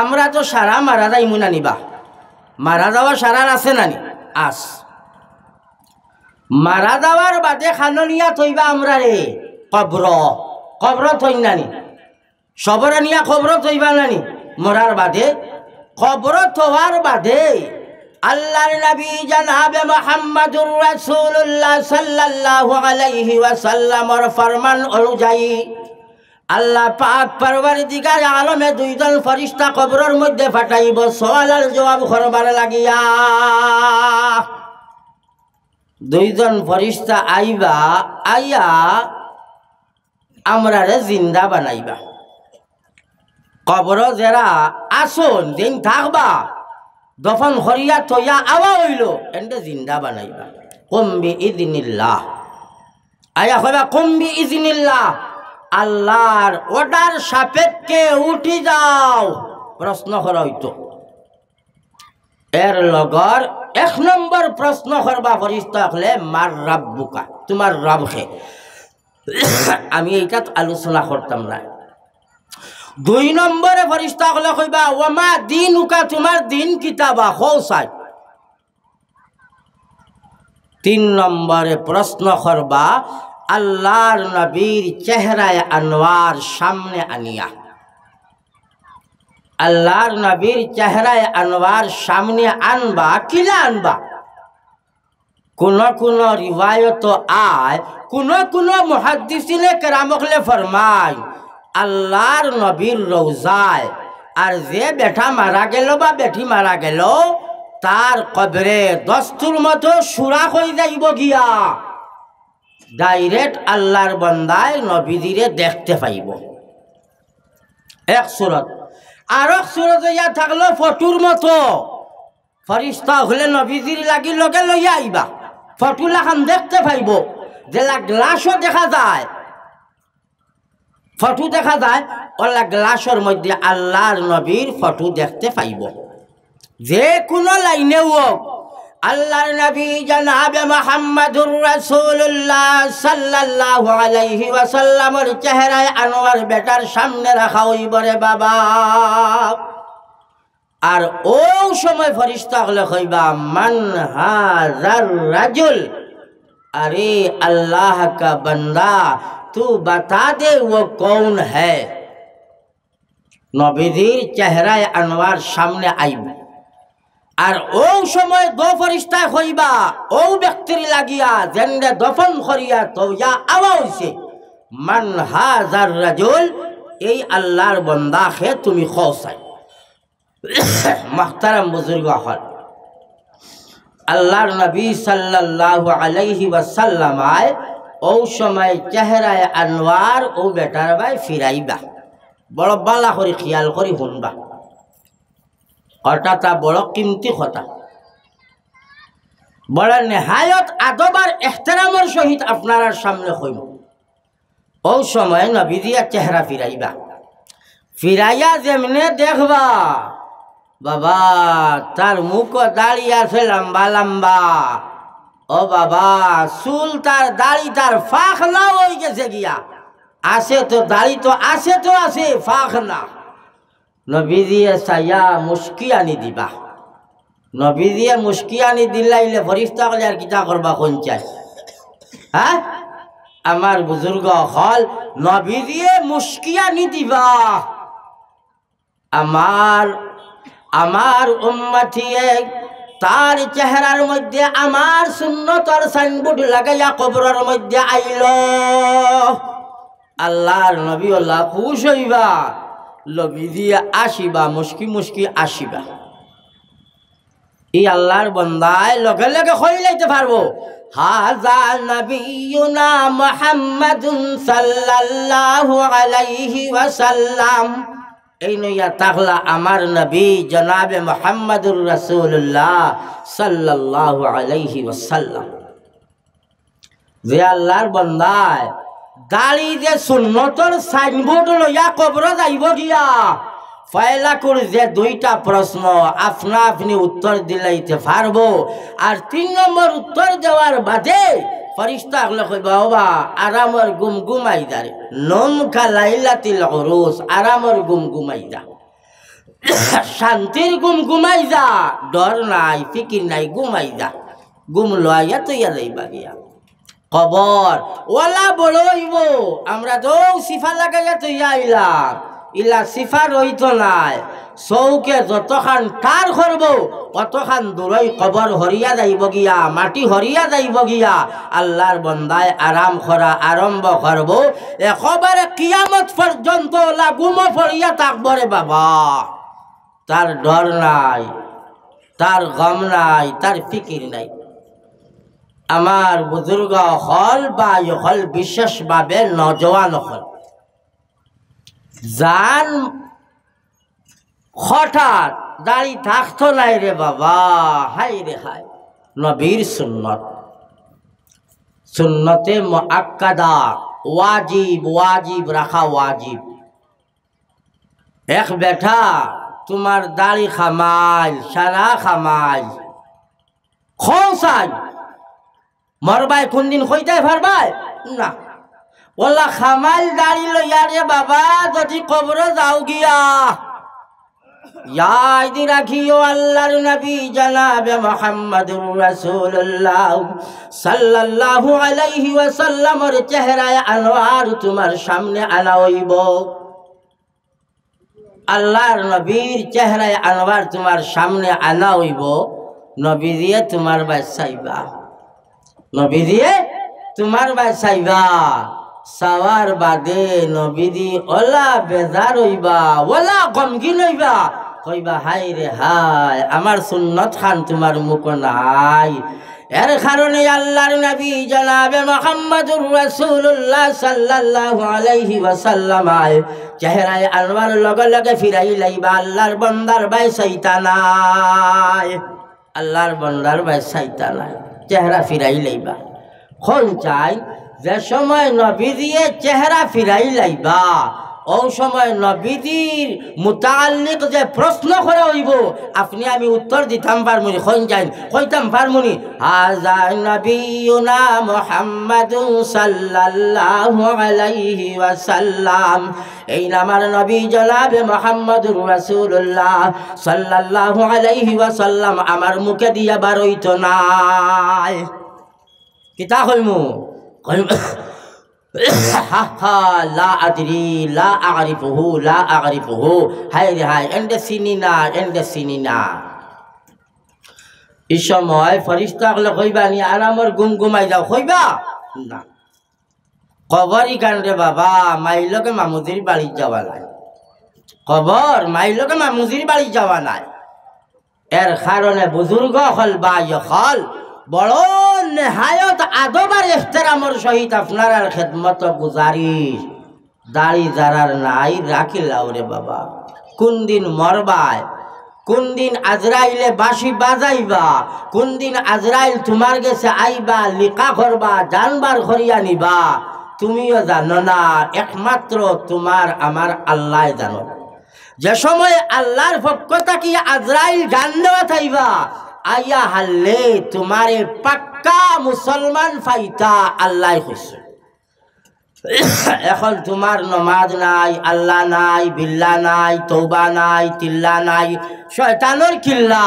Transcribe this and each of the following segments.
আমরা তো সারা মারা যাই মুনা নিবা মারা যাওয়া সারার আছে নানি আস মারা যাওয়ার বাদে খাননিয়া থইবা আমরা রে কব্র কব্র থই নানি সবরে নিয়া কব্র থইবা নানি মরার বাদে কবর থওয়ার বাদে আল্লাহর নবী জানাবে মোহাম্মদুর রাসূলুল্লাহ সাল্লাল্লাহু আলাইহি ওয়াসাল্লামর ফরমান অনুযায়ী আল্লাহ পাক পারবার দিগার আলমে দুইজন ফরিস্তা কবরের মধ্যে ফাটাইব সওয়ালের জবাব করবার লাগিয়া দুইজন ফরিস্তা আইবা আইয়া আমরা জিন্দা বানাইবা কবর যারা আসুন দিন থাকবা দফন হরিয়া থইয়া আওয়া হইল এনে জিন্দা বানাইবা কমবি ইদিনিল্লাহ আয়া কবা কমবি ইদিনিল্লাহ আল্লাহর ওটার সাপেক্ষে উঠি যাও প্রশ্ন হরইতো এর লগর এক নম্বর প্রশ্ন করবা ফরিস্তা হলে মার রাব বুকা তোমার রব হে আমি এইটা আলোচনা করতাম না দুই নম্বরে ফরিস্তা হলে কইবা মা দিন উকা তোমার দিন কিতাবা হও সাই তিন নম্বরে প্রশ্ন করবা আল্লাহর নবীর চেহারায় আনোয়ার সামনে আনিয়া আল্লাহর নবীর চেহারায় আনোয়ার সামনে আনবা কিনা আনবা কোন কোন রিবায়ত আয় কোন কোন মহাদিসে কেরামকলে ফরমায় আল্লাহর নবীর রৌজায় আর যে বেঠা মারা গেল বা বেঠি মারা গেল তার কবরে দস্তুর মতো সুরা হয়ে যাইব গিয়া ডাইরেক্ট আল্লাহর বন্দায় নবীজিরে দেখতে পাইব এক সুরত আর এক সুরত ইয়া থাকলো ফটুর মতো ফরিস্তা হলে নবীজির লাগি লগে লইয়া আইবা ফটু লাখান দেখতে পাইব যেলা গ্লাসও দেখা যায় ফটো দেখা যায় ওলা গ্লাসের মধ্যে আল্লাহর নবীর ফটো দেখতে পাইব যে কোনো লাইনেও अल्लाह नबी जनाब मोहम्मद सल्लल्लाहु अलैहि वसल्लम और चेहरा अनवर बेटार सामने रखा हुई बड़े बाबा और ओ समय फरिश्ता गले खैबा मन हाजर रजुल अरे अल्लाह का बंदा तू बता दे वो कौन है नबीदीर चेहरा अनवर सामने आई আর ও সময় দো ফরিস্তা হইবা ও ব্যক্তির লাগিয়া জেন্ডে দফন করিয়া তো আওয়া হইছে মান হাজার রাজল এই আল্লাহর বন্দা খে তুমি খাই মাহতারাম বুজুর্গ হল আল্লাহর নবী সাল্লাল্লাহু আলাইহি ওয়াসাল্লামায় ও সময় চেহারায় আনোয়ার ও বেটার বাই ফিরাইবা বড় বালা করে খেয়াল করে শুনবা অর্থাৎ বড় কিমতি কথা বড় নেহায়ত আদবার এহতেরামর সহিত আপনার সামনে হইব ও সময় নবীদিয়া চেহারা ফিরাইবা ফিরাইয়া যেমনে দেখবা বাবা তার মুখ দাড়ি আছে লম্বা লম্বা ও বাবা চুল তার দাড়ি তার ফাঁক না হয়ে গেছে গিয়া আছে তো দাড়ি তো আছে তো আছে ফাঁক না নবীজিয়ে চাইয়া মুস্কি আনি দিবা নবীজিয়ে মুস্কি আনি দিলাইলে ফরিস্তা কলে আর কিতা করবা কোন চাই হ্যাঁ আমার বুজুর্গ হল নবীজিয়ে মুস্কি আনি দিবা আমার আমার উম্মাথিয়ে তার চেহারার মধ্যে আমার শূন্যতর সাইনবোর্ড লাগাইয়া কবরের মধ্যে আইল আল্লাহর নবী আল্লাহ খুশ হইবা দিয়ে আসিবা মুশকি মুশকি আসিবা এই আল্লাহর বন্দায় লগে লগে হয়ে লাইতে পারবো হাজা নবিয়ুনা মুহাম্মাদুন সাল্লাল্লাহু আলাইহি ওয়াসাল্লাম এই নইয়া তাহলা আমার নবী জনাবে মোহাম্মদুর রাসূলুল্লাহ সাল্লাল্লাহু আলাইহি ওয়াসাল্লাম যে আল্লাহর বন্দায় দাড়ি যে সুন্নতর সাইনবোর্ড লইয়া কবর যাইব গিয়া ফয়লাকুর যে দুইটা প্রশ্ন আপনা আপনি উত্তর দিলাইতে পারব আর তিন নম্বর উত্তর দেওয়ার বাদে ফরিস্তা কইব বাবা গুম গুমাই গুম গুমাই যা শান্তির গুম গুমাই যা ডর নাই ফিকির নাই গুমাই যা গুম লইয়া তৈয়া গিয়া কবর ওলা বড় হইব আমরা তো সিফা লাগাইয়া তো আইলাম ইলা সিফা রইত নাই চৌকে যতখান তার করব কতখান দূরই কবর হরিয়া যাইব গিয়া মাটি হরিয়া যাইব গিয়া আল্লাহর বন্দায় আরাম করা আরম্ভ করব একবারে কিয়ামত পর্যন্ত লাগুম ফরিয়া তাকবরে বাবা তার ডর নাই তার গম নাই তার ফিকির নাই আমার বুজুর্গ হল বা হল বিশেষভাবে নজওয়ান হল যান হঠাৎ দাড়ি থাকত নাই রে বাবা হাই রে হাই নবীর সুন্নত সুন্নতে আক্কাদা ওয়াজিব ওয়াজিব রাখা ওয়াজিব এক বেঠা তোমার দাড়ি খামাই সারা খামাই খসাই মরবাই কোন দিন হইতে পারবাই না ওলা খামাল দাঁড়ি লইয়া রে বাবা যদি কবর যাও গিয়া আনোয়ার তোমার সামনে আনা আল্লাহর নবীর চেহারায় আনোয়ার তোমার সামনে আনা হইব নবী দিয়ে তোমার বাচ্চাইবা নবীজিয়ে তোমার বাই চাইবা সাওয়ার বাদে নবীজি ওলা বেজার হইবা ওলা গমগিন হইবা কইবা হাই রে হাই আমার সুন্নত খান তোমার মুখ নাই এর কারণে আল্লাহর নবী জনাবে মোহাম্মদুর রাসূলুল্লাহ সাল্লাল্লাহু আলাইহি ওয়াসাল্লাম চেহারায় আনোয়ার লগে লগে ফিরাই লাইবা আল্লাহর বন্দার বাই সাইতা নাই আল্লাহর বন্দার বাই সাইতা নাই চেহারা ফিরাই লাইবা খন চাই যে সময় নবী দিয়ে চেহারা ফিরাই লাইবা অসময় সময় মোতালিক যে প্রশ্ন করা হইব আপনি আমি উত্তর দিতাম পারমুনি কইন কইতাম পারমুনি হাজা নবীনা মোহাম্মদ সাল্লাল্লাহু আলাইহি ওয়াসাল্লাম এই নামার নবী জলাবে মোহাম্মদ রসুল্লাহ সাল্লাহ আলাইহি ওয়াসাল্লাম আমার মুখে দিয়া বার না নাই কিতা হইমু কইম লা চিনি না চিনি না নি গুম না কবরই গান রে বাবা মাইলকে মামুজির বাড়ি যাওয়া নাই কবর মাইলকে মামুজির বাড়ি যাওয়া নাই এর কারণে বুজুর্গ হল বা হল বড় নেহায়ত আদবার ইফতারামর সহিত আপনার খেদমত গুজারিশ দাড়ি যারার নাই রাখিলাও রে বাবা কোন দিন মরবায় কোন দিন আজরাইলে বাঁশি বাজাইবা কোন দিন আজরাইল তোমার গেছে আইবা লিকা করবা জানবার করিয়া নিবা তুমিও জানো না একমাত্র তোমার আমার আল্লাহ জানো যে সময় আল্লাহর পক্ষ থাকি আজরাইল জান দেওয়া থাইবা আয়া হাল্লে তোমারে পাক্কা মুসলমান ফাইতা আল্লাহ হয়েছে এখন তোমার নমাজ নাই আল্লাহ নাই বিল্লা নাই তৌবা নাই তিল্লা নাই শয়তানোর কিল্লা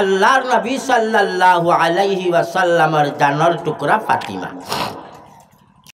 আল্লাহর নবী সাল্লাল্লাহু আলাইহি ওয়াসাল্লামের জানর টুকরা ফাতিমা